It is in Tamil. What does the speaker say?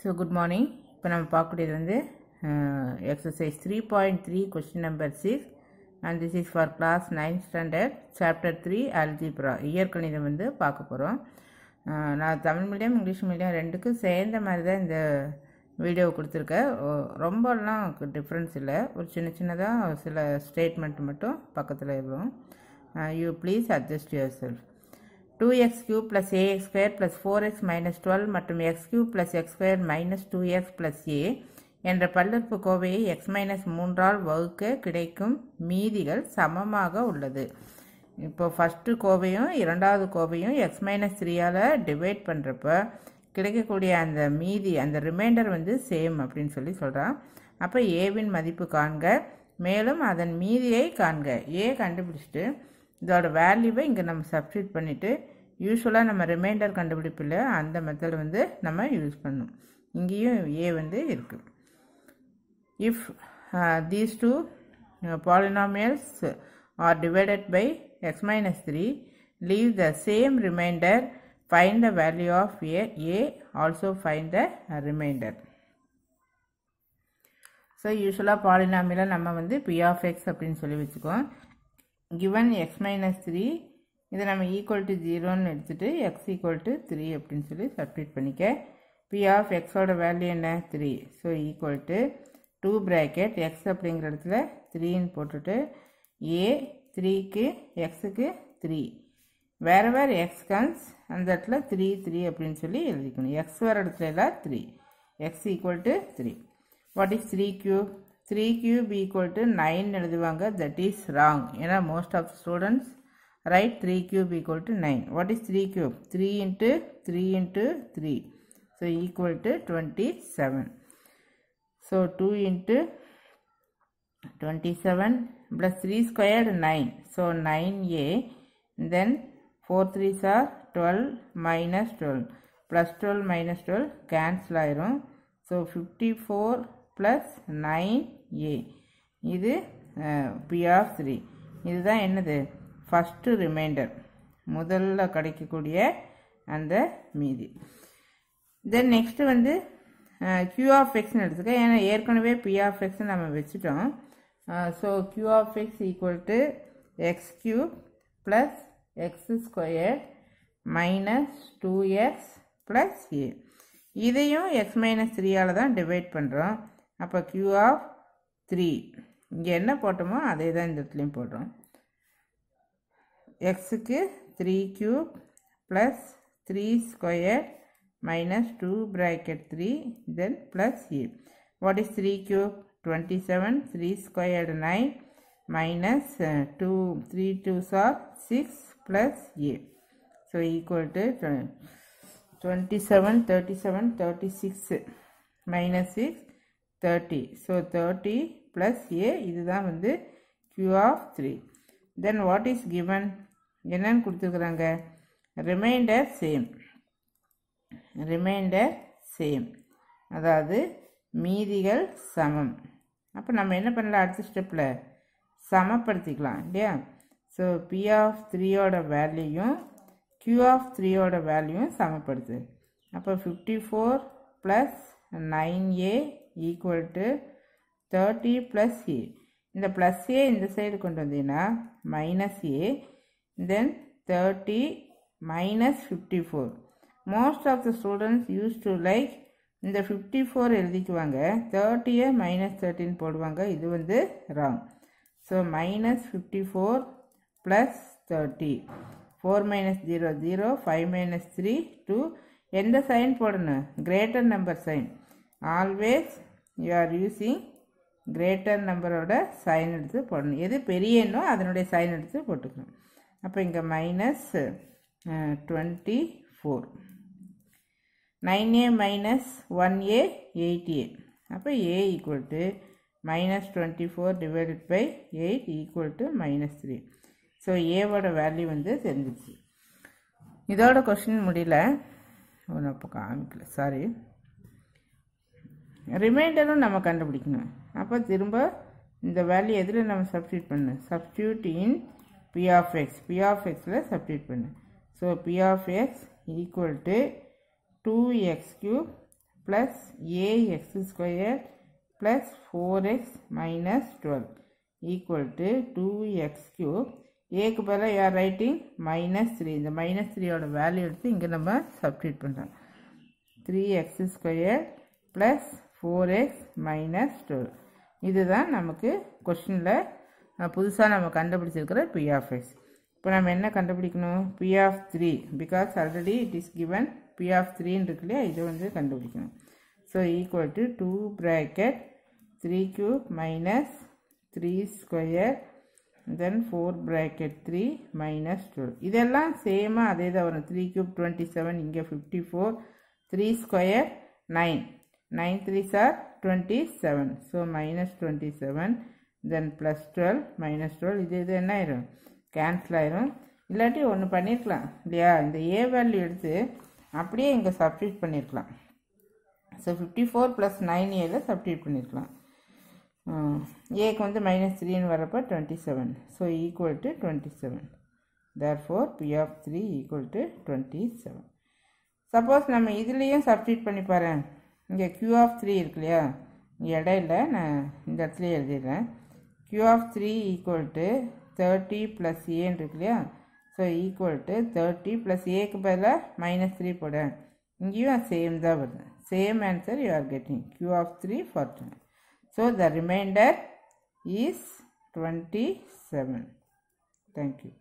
ஸோ குட் மார்னிங் இப்போ நம்ம பார்க்கக்கூடியது வந்து exercise three point three question number six and this is for class ninth standard chapter three algebra இயற்கணிதம் வந்து பார்க்க போகிறோம் நான் தமிழ் மீடியம் இங்கிலீஷ் மீடியம் ரெண்டுக்கும் சேர்ந்த மாதிரி தான் இந்த வீடியோ கொடுத்துருக்கேன் ரொம்பலாம் டிஃப்ரென்ஸ் இல்லை ஒரு சின்ன சின்னதாக சில ஸ்டேட்மெண்ட் மட்டும் பக்கத்தில் இருக்கும் you please adjust yourself two x cube plus a x square plus four x minus twelve மற்றும் x cube plus x minus two x plus a என்ற பல்லுறுப்பு கோவையை எக்ஸ் மைனஸ் மூன்றால் வகுக்க கிடைக்கும் மீதிகள் சமமாக உள்ளது இப்போ ஃபஸ்ட்டு கோவையும் இரண்டாவது கோவையும் எக்ஸ் மைனஸ் த்ரீயால் டிவைட் பண்ணுறப்ப கிடைக்கக்கூடிய அந்த மீதி அந்த ரிமைண்டர் வந்து சேம் அப்படின்னு சொல்லி சொல்கிறான் அப்போ ஏவின் மதிப்பு காண்க மேலும் அதன் மீதியை காண்க ஏ கண்டுபிடிச்சிட்டு இதோட வேல்யூவை இங்கே நம்ம சப்ஸ்டியூட் பண்ணிவிட்டு யூஸ்வலாக நம்ம ரிமைண்டர் கண்டுபிடிப்பில் அந்த மெத்தட் வந்து நம்ம யூஸ் பண்ணும் இங்கேயும் ஏ வந்து இருக்குது if these two polynomials are divided by x minus three leave the same remainder find the value of a a also find the remainder so யூஸ்வலாக பாலினாமியில் நம்ம வந்து பி ஆஃப் எக்ஸ் அப்படின்னு சொல்லி வச்சுக்கோம் கிவன் எக்ஸ் மைனஸ் த்ரீ இதை நம்ம to 0 ஜீரோன்னு எடுத்துகிட்டு equal to 3 த்ரீ அப்படின்னு சொல்லி சப்ஸ்டியூட் பண்ணிக்க பி ஆஃப் எக்ஸோட வேல்யூ என்ன three so equal to two bracket x அப்படிங்கிற இடத்துல த்ரீன்னு போட்டுட்டு ஏ த்ரீக்கு கு த்ரீ வேறு வேறு எக்ஸ் கன்ஸ் அந்த இடத்துல த்ரீ த்ரீ அப்படின்னு சொல்லி எழுதிக்கணும் எக்ஸ் வேறு இடத்துல எல்லாம் three x equal to three what is three 3 cube equal to 9 that is wrong you know most of students write 3 cube equal to 9 what is 3 cube 3 into 3 into 3 so equal to 27 so 2 into 27 plus 3 squared 9 so 9 a then 4 threes 12 minus 12 plus 12 minus 12 cancel iron so 54 plus 9 a இது பி ஆஃப் த்ரீ இதுதான் என்னது ஃபஸ்ட்டு ரிமைண்டர் முதல்ல கிடைக்கக்கூடிய அந்த மீதி தென் நெக்ஸ்ட்டு வந்து கியூ ஆஃப் எக்ஸ்னு எடுத்துக்க ஏன்னா ஏற்கனவே பி ஆஃப் எக்ஸ் நம்ம வச்சுட்டோம் so q of x equal to x cube plus x square minus two x plus a இதையும் எக்ஸ் மைனஸ் த்ரீயால் தான் டிவைட் பண்ணுறோம் அப்போ கியூ ஆஃப் 3 ये என்ன போட்டமோ அதே தான் இந்தத்லயும் போடுறோம் x க்கு 3³ + 3² - 2(3) then + a what is 3³ 27 3² 9 - 2 3 2 * 6 + a so = 27 37 36 - 6 thirty so thirty plus a இதுதான் வந்து q of three then what is given என்னன்னு கொடுத்துருக்குறாங்க ரிமைண்டர் சேம் ரிமைண்டர் சேம் அதாவது மீதிகள் சமம் அப்போ நம்ம என்ன பண்ணலாம் அடுத்த ஸ்டெப்பில் சமப்படுத்திக்கலாம் இல்லையா ஸோ பி ஆஃப் த்ரீயோட வேல்யூயும் கியூ ஆஃப் த்ரீயோட வேல்யூவும் சமப்படுத்து அப்போ fifty four plus nine a equal to thirty plus a இந்த ப்ளஸ் ஏ இந்த சைடு கொண்டு வந்தீங்கன்னா minus a then thirty minus fifty four most of the students use to like இந்த ஃபிஃப்டி ஃபோர் எழுதிக்குவாங்க தேர்ட்டியை மைனஸ் தேர்ட்டின்னு போடுவாங்க இது வந்து wrong so minus fifty four plus thirty four minus zero zero five minus three two எந்த சைன் போடணும் greater number sign always you are using greater நம்பரோட சைன் எடுத்து போடணும் எது பெரியன்னோ அதனுடைய சைன் எடுத்து போட்டுக்கணும் அப்போ இங்கே minus twenty four nine a minus one a eight a அப்போ a equal to minus twenty four divided by eight equal to minus three so ஏவோட வேல்யூ வந்து தெரிஞ்சிச்சு இதோட கொஷின் முடியல ஒன்று அப்போ காமிக்கல சாரி ரிமைண்டரும் நம்ம கண்டுபிடிக்கணும் அப்போ திரும்ப இந்த வேல்யூ எதில் நம்ம சப்ஸ்டியூட் பண்ணு substitute in p of x p of எக்ஸில் சப்ஸ்டியூட் பண்ணு so p of x equal to two x cube plus a x square plus four x minus twelve equal to two x cube ஏக்கு பதிலாக யார் ரைட்டிங் மைனஸ் த்ரீ இந்த மைனஸ் த்ரீயோட வேல்யூ எடுத்து இங்கே நம்ம சப்ஸ்டியூட் பண்ணுறோம் three x square plus four x minus இதுதான் நமக்கு கொஷினில் புதுசாக நம்ம கண்டுபிடிச்சிருக்கிற பி ஆஃப் எக்ஸ் இப்போ நம்ம என்ன கண்டுபிடிக்கணும் B of three because already it is given B of த்ரீன்னு இருக்கு இது இதை வந்து கண்டுபிடிக்கணும் so equal to two bracket three cube minus three square then four bracket three minus twelve இதெல்லாம் சேமாக அதே தான் வரும் த்ரீ க்யூப் டுவெண்ட்டி செவன் இங்கே fifty four three square nine 9 3s are 27. So minus 27 then plus 12 minus 12 இது இது என்ன ஆயிரும் கேன்சல் ஆயிரும் இல்லாட்டி ஒன்று பண்ணிருக்கலாம் இல்லையா இந்த ஏ வேல்யூ எடுத்து அப்படியே இங்கே சப்ஸ்டியூட் பண்ணிருக்கலாம் so fifty four plus nine ஏல சப்ஸ்டியூட் பண்ணிருக்கலாம் ஏக்கு வந்து மைனஸ் த்ரீன்னு வரப்போ twenty seven so equal to twenty seven therefore B of three equal to twenty seven suppose நம்ம இதுலேயும் சப்ஸ்டியூட் பண்ணி பாருங்கள் இங்கே க்யூ ஆஃப் த்ரீ இருக்கு இல்லையா இடையில நான் இந்த இடத்துல எழுதிடுறேன் Q of three equal to thirty plus ஏன்னு இருக்கு இல்லையா so equal to thirty plus ஏக்கு பதிலாக மைனஸ் த்ரீ போட இங்கேயும் சேம் தான் வருது same answer you are getting Q of three for so the reminder is twenty seven thank you